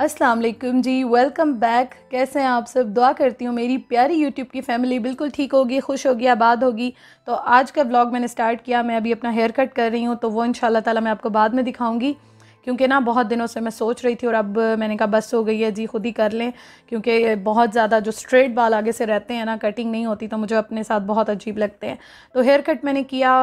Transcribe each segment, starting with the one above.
अस्सलाम वालेकुम जी welcome back कैसे हैं आप सब दुआ करती हूँ मेरी प्यारी यूट्यूब की फैमिली बिल्कुल ठीक होगी खुश होगी आबाद होगी तो आज का व्लॉग मैंने स्टार्ट किया मैं अभी अपना हेयर कट कर रही हूँ तो वो इन ताला मैं आपको बाद में दिखाऊँगी क्योंकि ना बहुत दिनों से मैं सोच रही थी और अब मैंने कहा बस हो गई है जी खुद ही कर लें क्योंकि बहुत ज़्यादा जो स्ट्रेट बाल आगे से रहते हैं ना कटिंग नहीं होती तो मुझे अपने साथ बहुत अजीब लगते हैं तो हेयर कट मैंने किया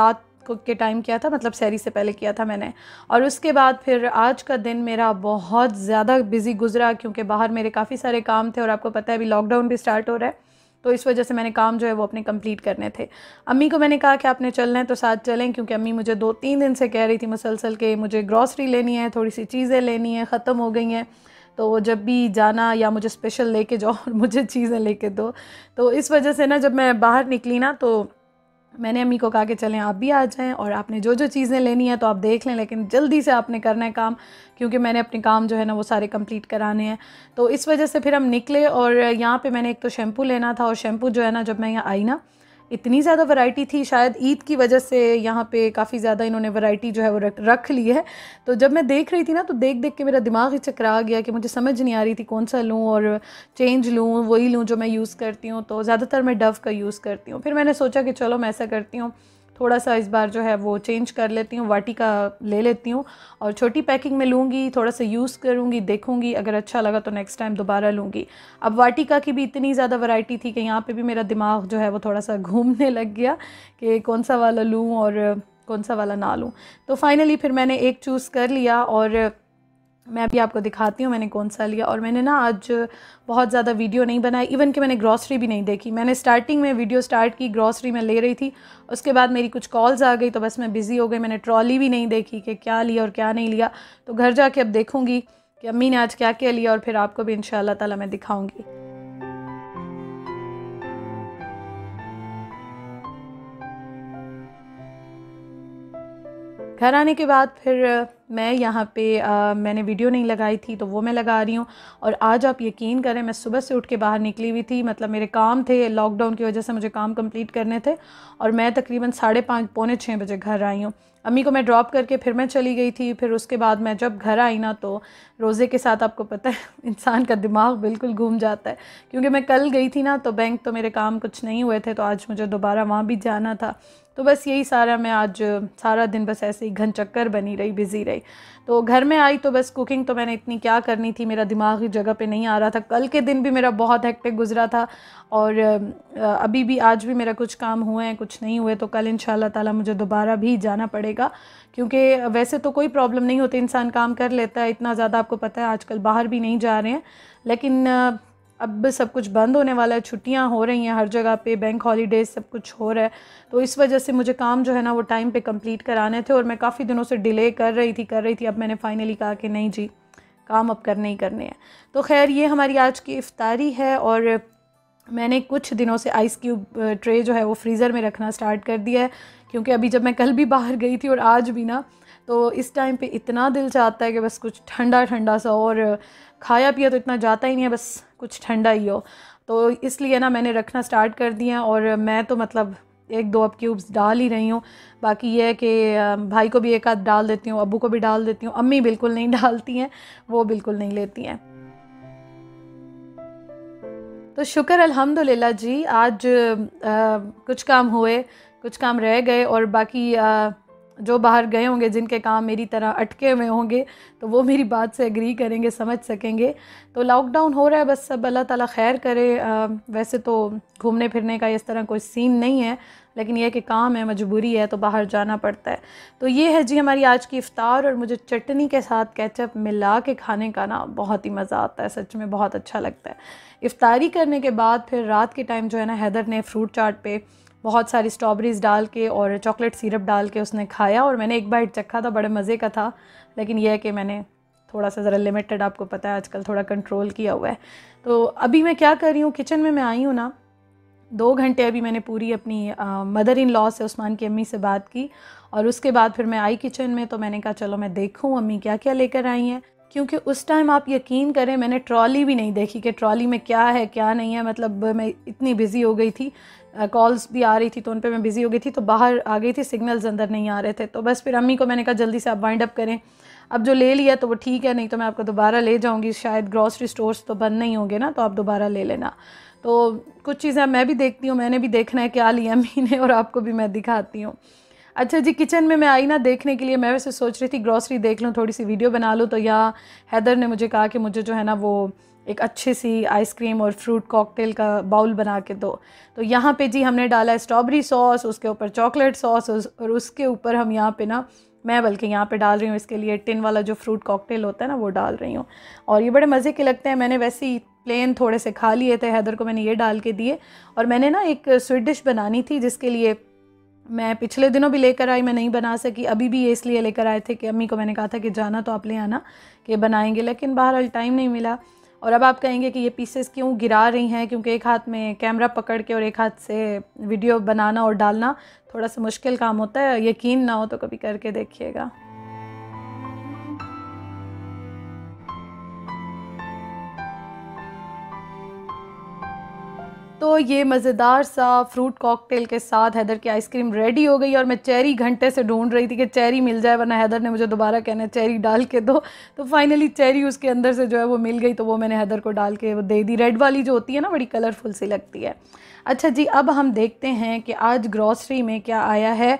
रात के टाइम किया था मतलब सैरी से पहले किया था मैंने और उसके बाद फिर आज का दिन मेरा बहुत ज़्यादा बिज़ी गुजरा क्योंकि बाहर मेरे काफ़ी सारे काम थे और आपको पता है अभी लॉकडाउन भी स्टार्ट हो रहा है तो इस वजह से मैंने काम जो है वो अपने कंप्लीट करने थे अम्मी को मैंने कहा कि आपने चलना है तो साथ चलें क्योंकि अम्मी मुझे दो तीन दिन से कह रही थी मुसलसल के मुझे ग्रॉसरी लेनी है थोड़ी सी चीज़ें लेनी है ख़त्म हो गई हैं तो वो जब भी जाना या मुझे स्पेशल लेके जाओ और मुझे चीज़ें लेके दो तो इस वजह से ना जब मैं बाहर निकली ना तो मैंने अम्मी को कहा कि चलें आप भी आ जाएं और आपने जो जो चीज़ें लेनी है तो आप देख लें लेकिन जल्दी से आपने करना है काम क्योंकि मैंने अपने काम जो है ना वो सारे कंप्लीट कराने हैं तो इस वजह से फिर हम निकले और यहाँ पे मैंने एक तो शैम्पू लेना था और शैम्पू जो है ना जब मैं यहाँ आई ना इतनी ज़्यादा वैरायटी थी शायद ईद की वजह से यहाँ पे काफ़ी ज़्यादा इन्होंने वैरायटी जो है वो रख रख ली है तो जब मैं देख रही थी ना तो देख देख के मेरा दिमाग ही चकरा गया कि मुझे समझ नहीं आ रही थी कौन सा लूँ और चेंज लूँ वही लूँ जो मैं यूज़ करती हूँ तो ज़्यादातर मैं डव का यूज़ करती हूँ फिर मैंने सोचा कि चलो मैं ऐसा करती हूँ थोड़ा सा इस बार जो है वो चेंज कर लेती हूँ वाटिका ले लेती हूँ और छोटी पैकिंग में लूँगी थोड़ा सा यूज़ करूँगी देखूँगी अगर अच्छा लगा तो नेक्स्ट टाइम दोबारा लूँगी अब वाटिका की भी इतनी ज़्यादा वैरायटी थी कि यहाँ पे भी मेरा दिमाग जो है वो थोड़ा सा घूमने लग गया कि कौन सा वाला लूँ और कौन सा वाला ना लूँ तो फाइनली फिर मैंने एक चूज़ कर लिया और मैं अभी आपको दिखाती हूँ मैंने कौन सा लिया और मैंने ना आज बहुत ज़्यादा वीडियो नहीं बनाई इवन कि मैंने ग्रॉसरी भी नहीं देखी मैंने स्टार्टिंग में वीडियो स्टार्ट की ग्रॉसरी में ले रही थी उसके बाद मेरी कुछ कॉल्स आ गई तो बस मैं बिज़ी हो गई मैंने ट्रॉली भी नहीं देखी कि क्या लिया और क्या नहीं लिया तो घर जाके अब देखूँगी कि अम्मी ने आज क्या क्या लिया और फिर आपको भी इन शाला मैं दिखाऊँगी घर आने के बाद फिर मैं यहाँ पे आ, मैंने वीडियो नहीं लगाई थी तो वो मैं लगा रही हूँ और आज आप यकीन करें मैं सुबह से उठ के बाहर निकली हुई थी मतलब मेरे काम थे लॉकडाउन की वजह से मुझे काम कंप्लीट करने थे और मैं तकरीबन साढ़े पाँच पौने छः बजे घर आई हूँ अम्मी को मैं ड्रॉप करके फिर मैं चली गई थी फिर उसके बाद मैं जब घर आई ना तो रोज़े के साथ आपको पता है इंसान का दिमाग बिल्कुल घूम जाता है क्योंकि मैं कल गई थी ना तो बैंक तो मेरे काम कुछ नहीं हुए थे तो आज मुझे दोबारा वहाँ भी जाना था तो बस यही सारा मैं आज सारा दिन बस ऐसे ही घन चक्कर बनी रही बिज़ी रही तो घर में आई तो बस कुकिंग तो मैंने इतनी क्या करनी थी मेरा दिमाग ही जगह पे नहीं आ रहा था कल के दिन भी मेरा बहुत हेक्टिक गुजरा था और अभी भी आज भी मेरा कुछ काम हुए हैं कुछ नहीं हुए तो कल इन ताला मुझे दोबारा भी जाना पड़ेगा क्योंकि वैसे तो कोई प्रॉब्लम नहीं होती इंसान काम कर लेता है इतना ज़्यादा आपको पता है आजकल बाहर भी नहीं जा रहे हैं लेकिन अब सब कुछ बंद होने वाला है छुट्टियां हो रही हैं हर जगह पे बैंक हॉलीडेज सब कुछ हो रहा है तो इस वजह से मुझे काम जो है ना वो टाइम पे कंप्लीट कराने थे और मैं काफ़ी दिनों से डिले कर रही थी कर रही थी अब मैंने फ़ाइनली कहा कि नहीं जी काम अब करने ही करने हैं तो खैर ये हमारी आज की इफ्तारी है और मैंने कुछ दिनों से आइस क्यूब ट्रे जो है वो फ्रीज़र में रखना स्टार्ट कर दिया है क्योंकि अभी जब मैं कल भी बाहर गई थी और आज भी ना तो इस टाइम पे इतना दिल चाहता है कि बस कुछ ठंडा ठंडा सा और खाया पिया तो इतना जाता ही नहीं है बस कुछ ठंडा ही हो तो इसलिए ना मैंने रखना स्टार्ट कर दिया और मैं तो मतलब एक दो अब क्यूब्स डाल ही रही हूँ बाकी ये है कि भाई को भी एक आध डाल देती हूँ अबू को भी डाल देती हूँ अम्मी बिल्कुल नहीं डालती हैं वो बिल्कुल नहीं लेती हैं तो शुक्र अल्हम्दुलिल्लाह जी आज आ, कुछ काम हुए कुछ काम रह गए और बाकी आ, जो बाहर गए होंगे जिनके काम मेरी तरह अटके हुए होंगे तो वो मेरी बात से एग्री करेंगे समझ सकेंगे तो लॉकडाउन हो रहा है बस सब अल्लाह ताला खैर करे आ, वैसे तो घूमने फिरने का इस तरह कोई सीन नहीं है लेकिन यह कि काम है मजबूरी है तो बाहर जाना पड़ता है तो ये है जी हमारी आज की इफ़ार और मुझे चटनी के साथ कैचअप मिला के खाने का ना बहुत ही मज़ा आता है सच में बहुत अच्छा लगता है इफ़ारी करने के बाद फिर रात के टाइम जो है ना हैदर ने फ्रूट चाट पर बहुत सारी स्ट्रॉबेरीज़ डाल के और चॉकलेट सिरप डाल के उसने खाया और मैंने एक बाइट चखा था बड़े मज़े का था लेकिन यह है कि मैंने थोड़ा सा ज़रा लिमिटेड आपको पता है आजकल थोड़ा कंट्रोल किया हुआ है तो अभी मैं क्या कर रही हूँ किचन में मैं आई हूँ ना दो घंटे अभी मैंने पूरी अपनी आ, मदर इन लॉ से उस्मान की अम्मी से बात की और उसके बाद फिर मैं आई किचन में तो मैंने कहा चलो मैं देखूँ अम्मी क्या क्या लेकर आई हैं क्योंकि उस टाइम आप यकीन करें मैंने ट्रॉली भी नहीं देखी कि ट्रॉली में क्या है क्या नहीं है मतलब मैं इतनी बिज़ी हो गई थी कॉल्स भी आ रही थी तो उन पर मैं बिज़ी हो गई थी तो बाहर आ गई थी सिग्नल्स अंदर नहीं आ रहे थे तो बस फिर अम्मी को मैंने कहा जल्दी से आप वाइंड अप करें अब जो ले लिया तो वो ठीक है नहीं तो मैं आपको दोबारा ले जाऊँगी शायद ग्रॉसरी स्टोर्स तो बंद नहीं होंगे ना तो आप दोबारा ले लेना तो कुछ चीज़ें मैं भी देखती हूँ मैंने भी देखना है क्या लिया अम्मी ने और आपको भी मैं दिखाती हूँ अच्छा जी किचन में मैं आई ना देखने के लिए मैं वैसे सोच रही थी ग्रॉसरी देख लूँ थोड़ी सी वीडियो बना लूँ तो या हैदर ने मुझे कहा कि मुझे जो है ना वो एक अच्छी सी आइसक्रीम और फ्रूट कॉकटेल का बाउल बना के दो तो यहाँ पे जी हमने डाला स्ट्रॉबेरी सॉस उसके ऊपर चॉकलेट सॉस और उसके ऊपर हम यहाँ पे ना मैं बल्कि यहाँ पे डाल रही हूँ इसके लिए टिन वाला जो फ्रूट कॉकटेल होता है ना वो डाल रही हूँ और ये बड़े मज़े के लगते हैं मैंने वैसे ही प्लेन थोड़े से खा लिए थे हैदर को मैंने ये डाल के दिए और मैंने ना एक स्वीट डिश बनानी थी जिसके लिए मैं पिछले दिनों भी लेकर आई मैं नहीं बना सकी अभी भी ये इसलिए लेकर आए थे कि अम्मी को मैंने कहा था कि जाना तो आप ले आना कि बनाएंगे लेकिन बहरहाल टाइम नहीं मिला और अब आप कहेंगे कि ये पीसेस क्यों गिरा रही हैं क्योंकि एक हाथ में कैमरा पकड़ के और एक हाथ से वीडियो बनाना और डालना थोड़ा सा मुश्किल काम होता है यकीन ना हो तो कभी करके देखिएगा तो ये मज़ेदार सा फ्रूट कॉकटेल के साथ हैदर की आइसक्रीम रेडी हो गई और मैं चेरी घंटे से ढूंढ रही थी कि चेरी मिल जाए वरना हैदर ने मुझे दोबारा कहना चेरी डाल के दो तो फाइनली चेरी उसके अंदर से जो है वो मिल गई तो वो मैंने हैदर को डाल के वो दे दी रेड वाली जो होती है ना बड़ी कलरफुल सी लगती है अच्छा जी अब हम देखते हैं कि आज ग्रॉसरी में क्या आया है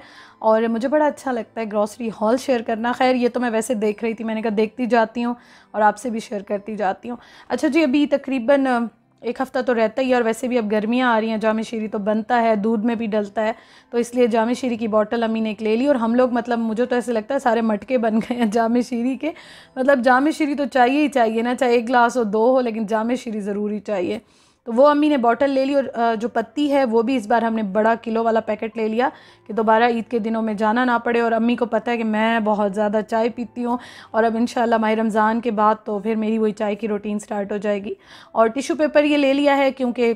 और मुझे बड़ा अच्छा लगता है ग्रॉसरी हॉल शेयर करना खैर ये तो मैं वैसे देख रही थी मैंने कहा देखती जाती हूँ और आपसे भी शेयर करती जाती हूँ अच्छा जी अभी तकरीबन एक हफ़्ता तो रहता ही और वैसे भी अब गर्मियाँ आ रही हैं जाम शीरी तो बनता है दूध में भी डलता है तो इसलिए जाम शीरी की बॉटल अम्मी ने एक ले ली और हम लोग मतलब मुझे तो ऐसे लगता है सारे मटके बन गए हैं जाम शीरी के मतलब जाम शीरी तो चाहिए ही चाहिए ना चाहे एक गिलास हो दो हो लेकिन जाम शीरी ज़रूरी चाहिए तो वो अम्मी ने बॉटल ले ली और जो पत्ती है वो भी इस बार हमने बड़ा किलो वाला पैकेट ले लिया कि दोबारा ईद के दिनों में जाना ना पड़े और अम्मी को पता है कि मैं बहुत ज़्यादा चाय पीती हूँ और अब इन माह रमज़ान के बाद तो फिर मेरी वही चाय की रूटीन स्टार्ट हो जाएगी और टिशू पेपर ये ले लिया है क्योंकि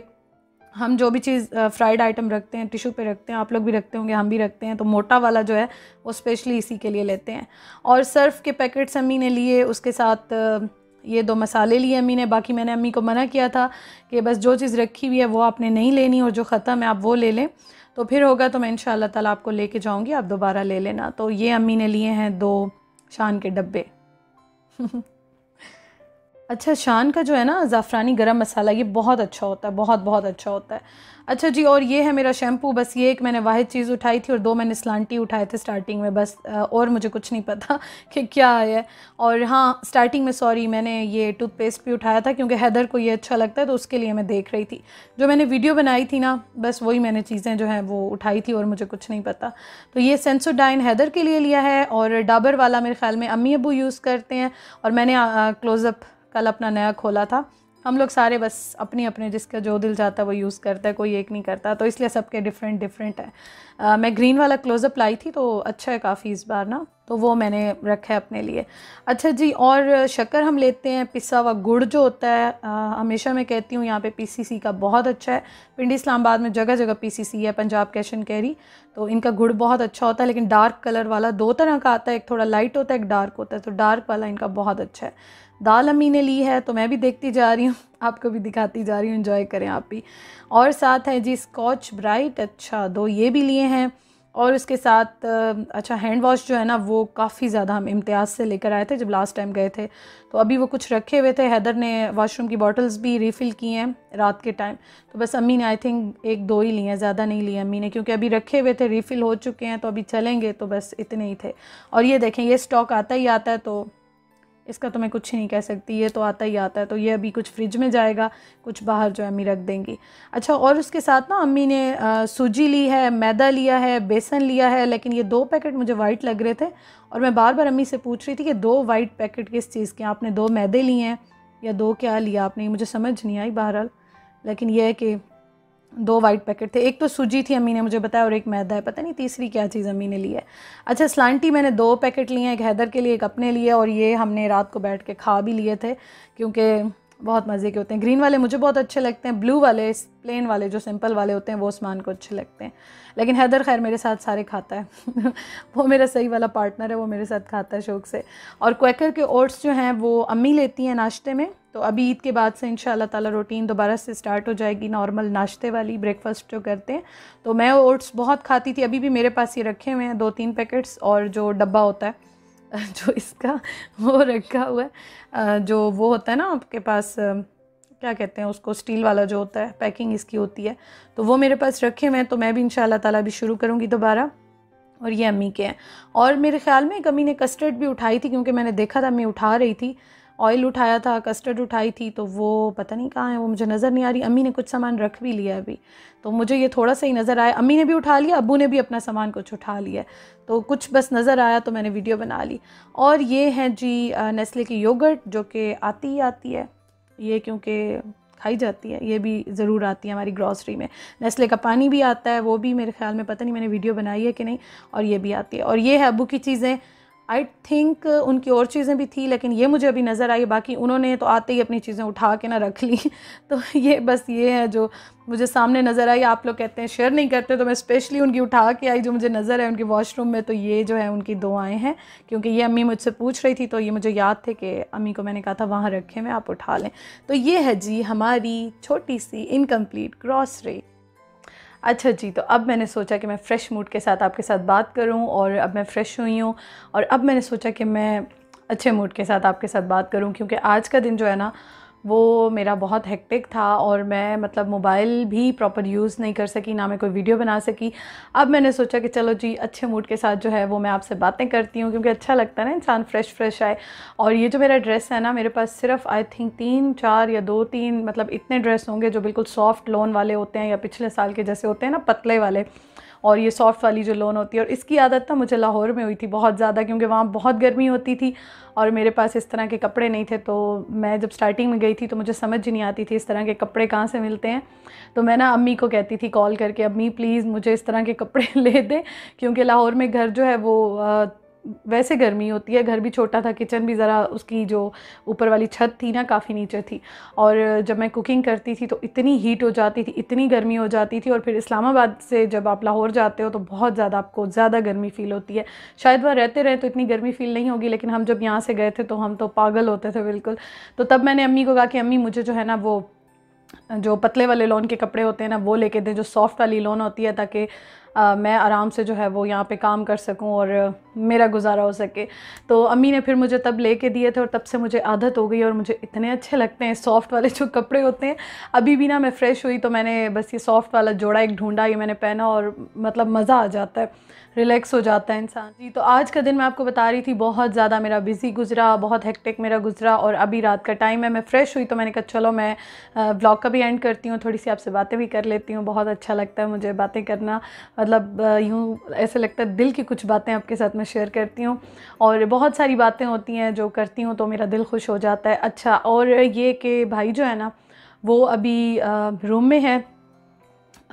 हम जो भी चीज़ फ्राइड आइटम रखते हैं टिशू पे रखते हैं आप लोग भी रखते होंगे हम भी रखते हैं तो मोटा वाला जो है वो स्पेशली इसी के लिए लेते हैं और सर्फ़ के पैकेट्स अम्मी ने लिए उसके साथ ये दो मसाले लिए अम्मी ने बाकी मैंने अम्मी को मना किया था कि बस जो चीज़ रखी हुई है वो आपने नहीं लेनी और जो ख़त्म है आप वो ले लें तो फिर होगा तो मैं इन शाला आपको ले कर जाऊँगी आप दोबारा ले लेना तो ये अम्मी ने लिए हैं दो शान के डब्बे अच्छा शान का जो है ना ज़ाफ़रानी गरम मसाला ये बहुत अच्छा होता है बहुत बहुत अच्छा होता है अच्छा जी और ये है मेरा शैम्पू बस ये एक मैंने वाहिद चीज़ उठाई थी और दो मैंने स्लांटी उठाए थे स्टार्टिंग में बस और मुझे कुछ नहीं पता कि क्या है और हाँ स्टार्टिंग में सॉरी मैंने ये टूथपेस्ट भी उठाया था क्योंकि हैदर को ये अच्छा लगता है तो उसके लिए मैं देख रही थी जो मैंने वीडियो बनाई थी ना बस वही मैंने चीज़ें जो हैं वो उठाई थी और मुझे कुछ नहीं पता तो ये सेंसोडाइन हैदर के लिए लिया है और डाबर वाला मेरे ख्याल में अम्मी अबू यूज़ करते हैं और मैंने क्लोज़अप कल अपना नया खोला था हम लोग सारे बस अपने अपने जिसका जो दिल जाता है वो यूज़ करता है कोई एक नहीं करता तो इसलिए सबके डिफरेंट डिफरेंट है आ, मैं ग्रीन वाला क्लोज़अप लाई थी तो अच्छा है काफ़ी इस बार ना तो वो मैंने रखा है अपने लिए अच्छा जी और शक्कर हम लेते हैं पिसा हुआ गुड़ जो होता है हमेशा मैं कहती हूँ यहाँ पे पीसीसी का बहुत अच्छा है पिंडी इस्लामाबाद में जगह जगह पीसीसी है पंजाब कैशन कैरी तो इनका गुड़ बहुत अच्छा होता है लेकिन डार्क कलर वाला दो तरह का आता है एक थोड़ा लाइट होता है एक डार्क होता है तो डार्क वाला इनका बहुत अच्छा है दाल अम्मी ने ली है तो मैं भी देखती जा रही हूँ आपको भी दिखाती जा रही हूँ इन्जॉय करें आप भी और साथ है जी स्कॉच ब्राइट अच्छा दो ये भी लिए हैं और इसके साथ अच्छा हैंड वॉश जो है ना वो काफ़ी ज़्यादा हम इम्तियाज़ से लेकर आए थे जब लास्ट टाइम गए थे तो अभी वो कुछ रखे हुए थे हैदर ने वॉशरूम की बॉटल्स भी रिफ़िल की हैं रात के टाइम तो बस अम्मी ने आई थिंक एक दो ही लिए हैं ज़्यादा नहीं लिए अम्मी ने क्योंकि अभी रखे हुए थे रिफ़िल हो चुके हैं तो अभी चलेंगे तो बस इतने ही थे और ये देखें ये स्टॉक आता ही आता है तो इसका तो मैं कुछ नहीं कह सकती ये तो आता ही आता है तो ये अभी कुछ फ्रिज में जाएगा कुछ बाहर जो है अम्मी रख देंगी अच्छा और उसके साथ ना अम्मी ने सूजी ली है मैदा लिया है बेसन लिया है लेकिन ये दो पैकेट मुझे वाइट लग रहे थे और मैं बार बार अम्मी से पूछ रही थी कि दो वाइट पैकेट किस चीज़ के आपने दो मैदे लिए हैं या दो क्या लिया आपने मुझे समझ नहीं आई बहरहाल लेकिन यह है कि दो वाइट पैकेट थे एक तो सूजी थी अम्मी ने मुझे बताया और एक मैदा है पता नहीं तीसरी क्या चीज़ अम्मी ने ली है अच्छा स्लांटी मैंने दो पैकेट लिए हैं एक हैदर के लिए एक अपने लिए और ये हमने रात को बैठ के खा भी लिए थे क्योंकि बहुत मज़े के होते हैं ग्रीन वाले मुझे बहुत अच्छे लगते हैं ब्लू वाले प्लेन वाले जो सिंपल वाले होते हैं वो उस्मान को अच्छे लगते हैं लेकिन हैदर खैर मेरे साथ सारे खाता है वो मेरा सही वाला पार्टनर है वो मेरे साथ खाता है शौक से और क्वेकर के ओट्स जो हैं वो अम्मी लेती हैं नाश्ते में तो अभी ईद के बाद से इन ताला रूटीन दोबारा से स्टार्ट हो जाएगी नॉर्मल नाश्ते वाली ब्रेकफास्ट जो करते हैं तो मैं ओट्स बहुत खाती थी अभी भी मेरे पास ये रखे हुए हैं दो तीन पैकेट्स और जो डब्बा होता है जो इसका वो रखा हुआ है जो वो होता है ना आपके पास क्या कहते हैं उसको स्टील वाला जो होता है पैकिंग इसकी होती है तो वो मेरे पास रखे हुए हैं तो मैं भी इन ताला भी शुरू करूँगी दोबारा और ये अम्मी के हैं और मेरे ख्याल में एक अम्मी ने कस्टर्ड भी उठाई थी क्योंकि मैंने देखा था अम्मी उठा रही थी ऑयल उठाया था कस्टर्ड उठाई थी तो वो पता नहीं कहाँ है वो मुझे नज़र नहीं आ रही अम्मी ने कुछ सामान रख भी लिया अभी तो मुझे ये थोड़ा सा ही नज़र आया अम्मी ने भी उठा लिया अबू ने भी अपना सामान कुछ उठा लिया तो कुछ बस नज़र आया तो मैंने वीडियो बना ली और ये है जी नेस्ले की योगर्ट जो कि आती ही आती है ये क्योंकि खाई जाती है ये भी ज़रूर आती है हमारी ग्रॉसरी में नेस्ले का पानी भी आता है वो भी मेरे ख्याल में पता नहीं मैंने वीडियो बनाई है कि नहीं और ये भी आती है और ये है अबू की चीज़ें आई थिंक uh, उनकी और चीज़ें भी थी लेकिन ये मुझे अभी नज़र आई बाकी उन्होंने तो आते ही अपनी चीज़ें उठा के ना रख ली तो ये बस ये है जो मुझे सामने नज़र आई आप लोग कहते हैं शेयर नहीं करते तो मैं स्पेशली उनकी उठा के आई जो मुझे नज़र है उनके वॉशरूम में तो ये जो है उनकी दो आए हैं क्योंकि ये अम्मी मुझसे पूछ रही थी तो ये मुझे याद थे कि अम्मी को मैंने कहा था वहाँ रखे मैं आप उठा लें तो ये है जी हमारी छोटी सी इनकम्प्लीट ग्रॉसरी अच्छा जी तो अब मैंने सोचा कि मैं फ़्रेश मूड के साथ आपके साथ बात करूं और अब मैं फ़्रेश हुई हूं और अब मैंने सोचा कि मैं अच्छे मूड के साथ आपके साथ बात करूं क्योंकि आज का दिन जो है ना वो मेरा बहुत हेक्टिक था और मैं मतलब मोबाइल भी प्रॉपर यूज़ नहीं कर सकी ना मैं कोई वीडियो बना सकी अब मैंने सोचा कि चलो जी अच्छे मूड के साथ जो है वो मैं आपसे बातें करती हूँ क्योंकि अच्छा लगता है ना इंसान फ्रेश फ्रेश आए और ये जो मेरा ड्रेस है ना मेरे पास सिर्फ आई थिंक तीन चार या दो तीन मतलब इतने ड्रेस होंगे जो बिल्कुल सॉफ्ट लोन वाले होते हैं या पिछले साल के जैसे होते हैं ना पतले वाले और ये सॉफ्ट वाली जो लोन होती है और इसकी आदत ना मुझे लाहौर में हुई थी बहुत ज़्यादा क्योंकि वहाँ बहुत गर्मी होती थी और मेरे पास इस तरह के कपड़े नहीं थे तो मैं जब स्टार्टिंग में गई थी तो मुझे समझ ही नहीं आती थी इस तरह के कपड़े कहाँ से मिलते हैं तो मैं ना अम्मी को कहती थी कॉल करके अम्मी प्लीज़ मुझे इस तरह के कपड़े ले दें क्योंकि लाहौर में घर जो है वो वैसे गर्मी होती है घर भी छोटा था किचन भी ज़रा उसकी जो ऊपर वाली छत थी ना काफ़ी नीचे थी और जब मैं कुकिंग करती थी तो इतनी हीट हो जाती थी इतनी गर्मी हो जाती थी और फिर इस्लामाबाद से जब आप लाहौर जाते हो तो बहुत ज़्यादा आपको ज़्यादा गर्मी फ़ील होती है शायद वह रहते रहे तो इतनी गर्मी फ़ील नहीं होगी लेकिन हम जब यहाँ से गए थे तो हम तो पागल होते थे बिल्कुल तो तब मैंने अम्मी को कहा कि अम्मी मुझे जो है ना वो जो पतले वाले लोन के कपड़े होते हैं ना वो लेके दें जो सॉफ्ट वाली लोन होती है ताकि आ, मैं आराम से जो है वो यहाँ पे काम कर सकूँ और मेरा गुजारा हो सके तो अम्मी ने फिर मुझे तब ले कर दिए थे और तब से मुझे आदत हो गई और मुझे इतने अच्छे लगते हैं सॉफ़्ट वाले जो कपड़े होते हैं अभी भी ना मैं फ़्रेश हुई तो मैंने बस ये सॉफ़्ट वाला जोड़ा एक ढूंढा ये मैंने पहना और मतलब मज़ा आ जाता है रिलैक्स हो जाता है इंसान जी तो आज का दिन मैं आपको बता रही थी बहुत ज़्यादा मेरा बिज़ी गुजरा बहुत हेक्टिक मेरा गुजरा और अभी रात का टाइम है मैं फ़्रेश हुई तो मैंने कहा चलो मैं ब्लॉग का भी एंड करती हूँ थोड़ी सी आपसे बातें भी कर लेती हूँ बहुत अच्छा लगता है मुझे बातें करना मतलब यूँ ऐसे लगता है दिल की कुछ बातें आपके साथ मैं शेयर करती हूँ और बहुत सारी बातें होती हैं जो करती हूँ तो मेरा दिल खुश हो जाता है अच्छा और ये कि भाई जो है ना वो अभी रूम में है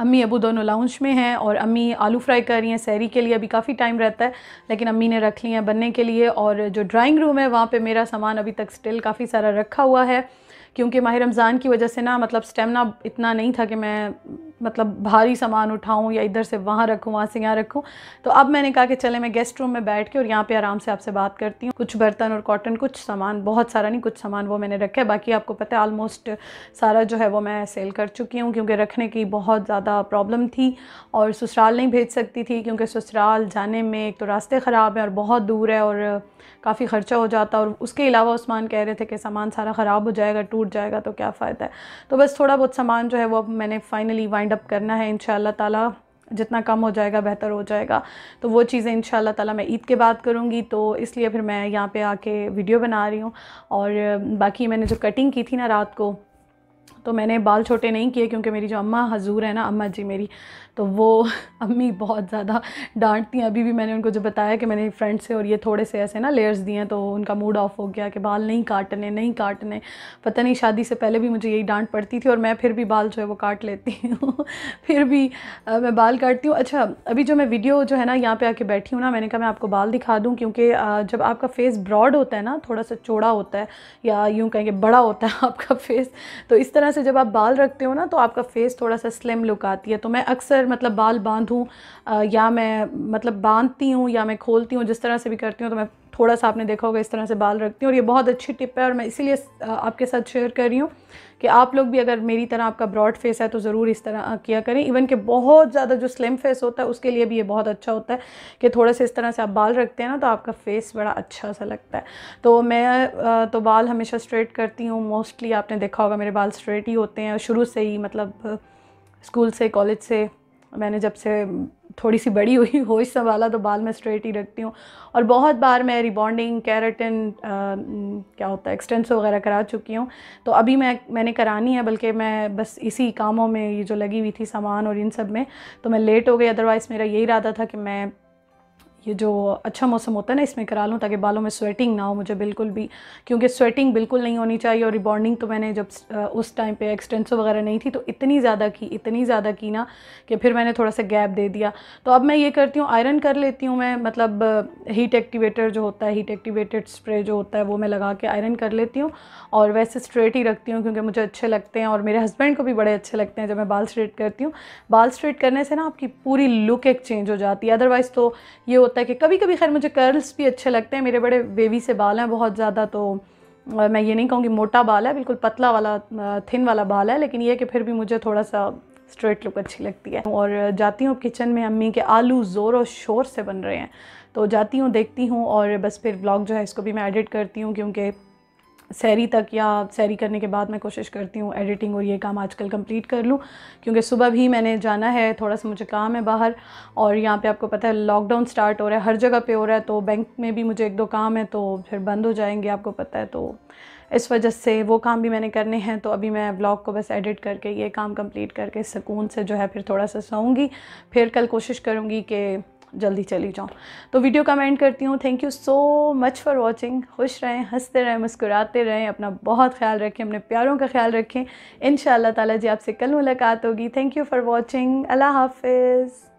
अम्मी अबू दोनों लाउंज में हैं और अम्मी आलू फ्राई कर रही हैं सैरी के लिए अभी काफ़ी टाइम रहता है लेकिन अम्मी ने रख ली हैं बनने के लिए और जो ड्राइंग रूम है वहाँ पे मेरा सामान अभी तक स्टिल काफ़ी सारा रखा हुआ है क्योंकि माह रमज़ान की वजह से ना मतलब स्टेमिना इतना नहीं था कि मैं मतलब भारी सामान उठाऊँ या इधर से वहाँ रखूँ वहाँ से यहाँ रखूँ तो अब मैंने कहा कि चले मैं गेस्ट रूम में बैठ के और यहाँ पे आराम से आपसे बात करती हूँ कुछ बर्तन और कॉटन कुछ सामान बहुत सारा नहीं कुछ सामान वो मैंने रखा है बाकी आपको पता है ऑलमोस्ट सारा जो है वो मैं सेल कर चुकी हूँ क्योंकि रखने की बहुत ज़्यादा प्रॉब्लम थी और ससुराल नहीं भेज सकती थी क्योंकि ससुराल जाने में एक तो रास्ते ख़राब हैं और बहुत दूर है और काफ़ी ख़र्चा हो जाता और उसके अलावा उस्मान कह रहे थे कि सामान सारा ख़राब हो जाएगा टूट जाएगा तो क्या फ़ायदा है तो बस थोड़ा बहुत सामान जो है वो मैंने फ़ाइनली वाइंड वाइंड अप करना है इन ताला जितना कम हो जाएगा बेहतर हो जाएगा तो वो चीज़ें इन ताला मैं ईद के बाद करूँगी तो इसलिए फिर मैं यहाँ पे आके वीडियो बना रही हूँ और बाकी मैंने जो कटिंग की थी ना रात को तो मैंने बाल छोटे नहीं किए क्योंकि मेरी जो अम्मा हजूर है ना अम्मा जी मेरी तो वो अम्मी बहुत ज़्यादा डांटती हैं अभी भी मैंने उनको जब बताया कि मैंने फ्रेंड से और ये थोड़े से ऐसे ना लेयर्स दिए हैं तो उनका मूड ऑफ़ हो गया कि बाल नहीं काटने नहीं काटने पता नहीं शादी से पहले भी मुझे यही डांट पड़ती थी और मैं फिर भी बाल जो है वो काट लेती हूँ फिर भी आ, मैं बाल काटती हूँ अच्छा अभी जो मैं वीडियो जो है ना यहाँ पर आके बैठी हूँ ना मैंने कहा मैं आपको बाल दिखा दूँ क्योंकि जब आपका फेस ब्रॉड होता है ना थोड़ा सा चौड़ा होता है या यूँ कहेंगे बड़ा होता है आपका फेस तो इस तरह से जब आप बाल रखते हो ना तो आपका फेस थोड़ा सा स्लिम लुक आती है तो मैं अक्सर कर मतलब बाल बांधूँ या मैं मतलब बांधती हूँ या मैं खोलती हूँ जिस तरह से भी करती हूँ तो मैं थोड़ा सा आपने देखा होगा इस तरह से बाल रखती हूँ और ये बहुत अच्छी टिप है और मैं इसीलिए आपके साथ शेयर कर रही हूँ कि आप लोग भी अगर मेरी तरह आपका ब्रॉड फेस है तो ज़रूर इस तरह किया करें इवन कि बहुत ज़्यादा जो स्लिम फेस होता है उसके लिए भी ये बहुत अच्छा होता है कि थोड़ा सा इस तरह से आप बाल रखते हैं ना तो आपका फेस बड़ा अच्छा सा लगता है तो मैं तो बाल हमेशा स्ट्रेट करती हूँ मोस्टली आपने देखा होगा मेरे बाल स्ट्रेट ही होते हैं शुरू से ही मतलब स्कूल से कॉलेज से मैंने जब से थोड़ी सी बड़ी हुई होश संभाला तो बाल मैं स्ट्रेट ही रखती हूँ और बहुत बार मैं रिबॉन्डिंग कैरेटिन क्या होता है एक्सटेंस वगैरह करा चुकी हूँ तो अभी मैं मैंने करानी है बल्कि मैं बस इसी कामों में ये जो लगी हुई थी सामान और इन सब में तो मैं लेट हो गई अदरवाइज़ मेरा यही इरादा था कि मैं ये जो अच्छा मौसम होता है ना इसमें करा लूँ ताकि बालों में स्वेटिंग ना हो मुझे बिल्कुल भी क्योंकि स्वेटिंग बिल्कुल नहीं होनी चाहिए और रिबॉन्डिंग तो मैंने जब उस टाइम पे एक्सटेंसो वगैरह नहीं थी तो इतनी ज़्यादा की इतनी ज़्यादा की ना कि फिर मैंने थोड़ा सा गैप दे दिया तो अब मैं ये करती हूँ आयरन कर लेती हूँ मैं मतलब हीट एक्टिवेटर जो होता है हीट एक्टिवेटेड स्प्रे जो होता है वो मैं लगा के आयरन कर लेती हूँ और वैसे स्ट्रेट ही रखती हूँ क्योंकि मुझे अच्छे लगते हैं और मेरे हस्बैंड को भी बड़े अच्छे लगते हैं जब मैं बाल स्ट्रेट करती हूँ बाल स्ट्रेट करने से ना आपकी पूरी लुक एक चेंज हो जाती है अदरवाइज़ तो ये होता है कि कभी कभी खैर मुझे कर्ल्स भी अच्छे लगते हैं मेरे बड़े वेवी से बाल हैं बहुत ज़्यादा तो मैं ये नहीं कहूँगी मोटा बाल है बिल्कुल पतला वाला थिन वाला बाल है लेकिन ये कि फिर भी मुझे थोड़ा सा स्ट्रेट लुक अच्छी लगती है और जाती हूँ किचन में अम्मी के आलू ज़ोर और शोर से बन रहे हैं तो जाती हूँ देखती हूँ और बस फिर ब्लॉग जो है इसको भी मैं एडिट करती हूँ क्योंकि सैरी तक या सैरी करने के बाद मैं कोशिश करती हूँ एडिटिंग और ये काम आजकल कंप्लीट कर लूँ क्योंकि सुबह भी मैंने जाना है थोड़ा सा मुझे काम है बाहर और यहाँ पे आपको पता है लॉकडाउन स्टार्ट हो रहा है हर जगह पे हो रहा है तो बैंक में भी मुझे एक दो काम है तो फिर बंद हो जाएंगे आपको पता है तो इस वजह से वो काम भी मैंने करने हैं तो अभी मैं ब्लॉग को बस एडिट करके ये काम कंप्लीट करके सुकून से जो है फिर थोड़ा सा सोऊंगी फिर कल कोशिश करूँगी कि जल्दी चली जाऊँ तो वीडियो कमेंट करती हूँ thank you so much for watching खुश रहें हंसते रहें मुस्कुराते रहें अपना बहुत ख्याल रखें अपने प्यारों का ख्याल रखें इन ताला जी आपसे कल मुलाकात होगी थैंक यू फॉर वॉचिंग अल्लाह हाफिज़